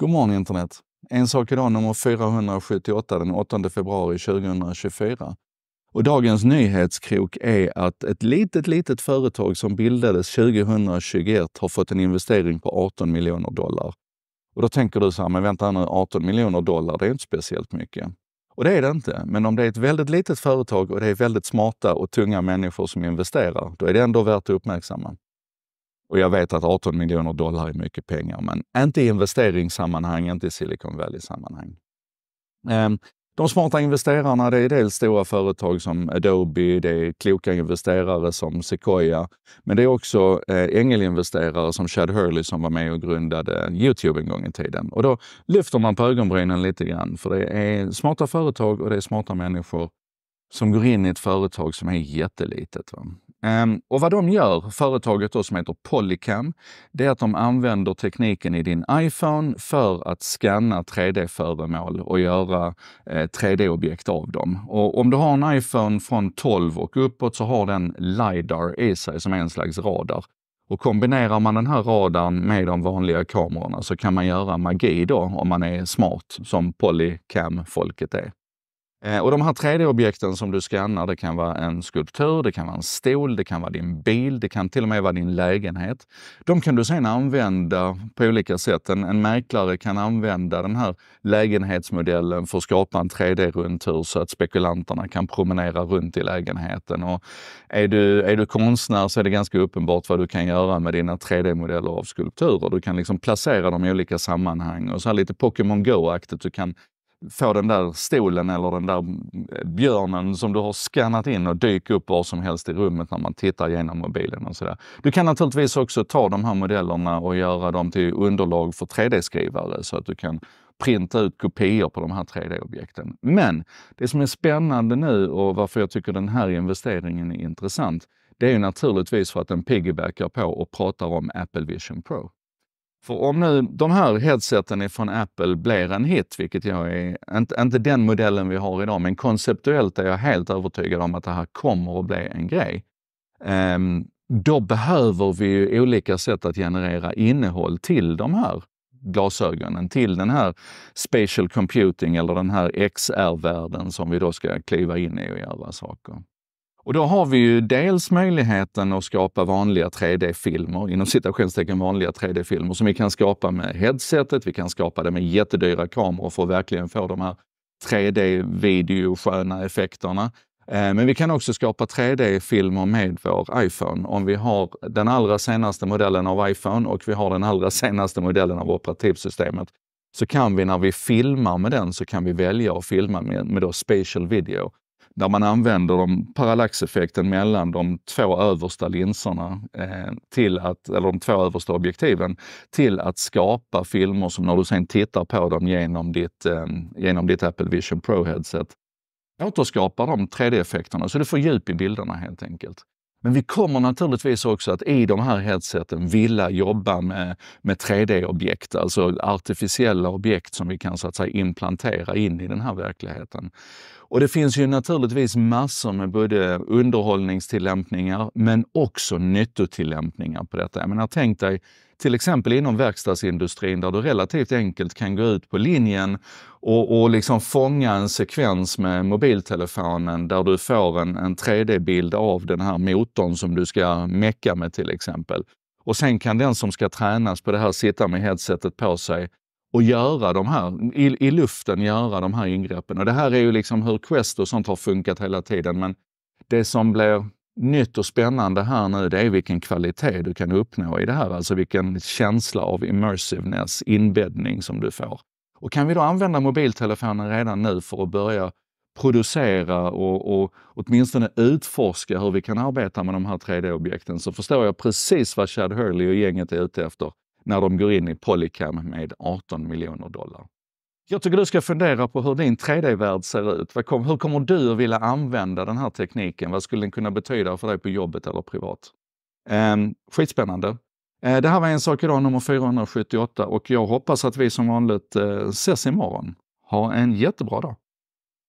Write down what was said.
God morgon internet! En sak idag nummer 478 den 8 februari 2024. Och dagens nyhetskrok är att ett litet, litet företag som bildades 2021 har fått en investering på 18 miljoner dollar. Och då tänker du så här, men vänta nu, 18 miljoner dollar, det är inte speciellt mycket. Och det är det inte, men om det är ett väldigt litet företag och det är väldigt smarta och tunga människor som investerar, då är det ändå värt att uppmärksamma. Och jag vet att 18 miljoner dollar är mycket pengar, men inte i investeringssammanhang, inte i Silicon Valley-sammanhang. Ehm, de smarta investerarna, det är dels stora företag som Adobe, det är kloka investerare som Sequoia, men det är också eh, ängelinvesterare som Chad Hurley som var med och grundade Youtube en gång i tiden. Och då lyfter man på ögonbrynen lite grann, för det är smarta företag och det är smarta människor som går in i ett företag som är jättelitet. Va? Ehm, och vad de gör, företaget då som heter Polycam, det är att de använder tekniken i din iPhone för att scanna 3D-föremål och göra 3D-objekt eh, av dem. Och om du har en iPhone från 12 och uppåt så har den LiDAR i sig som är en slags radar. Och kombinerar man den här radarn med de vanliga kamerorna så kan man göra magi då om man är smart som Polycam-folket är. Eh, och de här 3D-objekten som du skannar, det kan vara en skulptur, det kan vara en stol, det kan vara din bil, det kan till och med vara din lägenhet. De kan du sedan använda på olika sätt. En, en mäklare kan använda den här lägenhetsmodellen för att skapa en 3D-rundtur så att spekulanterna kan promenera runt i lägenheten. Och är, du, är du konstnär så är det ganska uppenbart vad du kan göra med dina 3D-modeller av skulpturer. Du kan liksom placera dem i olika sammanhang och så här lite Pokémon Go-aktigt. Du kan få den där stolen eller den där eh, björnen som du har skannat in och dyka upp var som helst i rummet när man tittar genom mobilen och sådär. Du kan naturligtvis också ta de här modellerna och göra dem till underlag för 3D-skrivare så att du kan printa ut kopior på de här 3D-objekten. Men det som är spännande nu och varför jag tycker den här investeringen är intressant, det är ju naturligtvis för att den piggybackar på och pratar om Apple Vision Pro. För om nu de här headseten från Apple blir en hit, vilket jag är, inte, inte den modellen vi har idag, men konceptuellt är jag helt övertygad om att det här kommer att bli en grej. Um, då behöver vi ju olika sätt att generera innehåll till de här glasögonen, till den här spatial computing eller den här XR-världen som vi då ska kliva in i och göra saker. Och då har vi ju dels möjligheten att skapa vanliga 3D-filmer, inom citationstecken vanliga 3D-filmer, som vi kan skapa med headsetet, vi kan skapa det med jättedyra kameror för att verkligen få de här 3D-videosköna effekterna. Eh, men vi kan också skapa 3D-filmer med vår iPhone. Om vi har den allra senaste modellen av iPhone och vi har den allra senaste modellen av operativsystemet så kan vi när vi filmar med den så kan vi välja att filma med, med då spatial video där man använder de, parallaxeffekten mellan de två översta linserna, eh, till att, eller de två översta objektiven, till att skapa filmer som när du sen tittar på dem genom ditt, eh, genom ditt Apple Vision Pro-headset återskapar de 3D-effekterna, så du får djup i bilderna helt enkelt. Men vi kommer naturligtvis också att i de här headseten vilja jobba med, med 3D-objekt, alltså artificiella objekt som vi kan så att säga implantera in i den här verkligheten. Och det finns ju naturligtvis massor med både underhållningstillämpningar men också nyttotillämpningar på detta. Jag menar, tänk dig till exempel inom verkstadsindustrin där du relativt enkelt kan gå ut på linjen och, och liksom fånga en sekvens med mobiltelefonen där du får en, en 3D-bild av den här motorn som du ska mecka med till exempel. Och sen kan den som ska tränas på det här sitta med headsetet på sig och göra de här, i, i luften göra de här ingreppen. Och det här är ju liksom hur Quest och sånt har funkat hela tiden. Men det som blir nytt och spännande här nu, det är vilken kvalitet du kan uppnå i det här. Alltså vilken känsla av immersiveness, inbäddning som du får. Och kan vi då använda mobiltelefonen redan nu för att börja producera och, och åtminstone utforska hur vi kan arbeta med de här 3D-objekten så förstår jag precis vad Chad Hurley och gänget är ute efter när de går in i Polycam med 18 miljoner dollar. Jag tycker du ska fundera på hur din 3D-värld ser ut. Hur kommer du att vilja använda den här tekniken? Vad skulle den kunna betyda för dig på jobbet eller privat? Ehm, skitspännande. Ehm, det här var En sak idag nummer 478 och jag hoppas att vi som vanligt eh, ses imorgon. Ha en jättebra dag!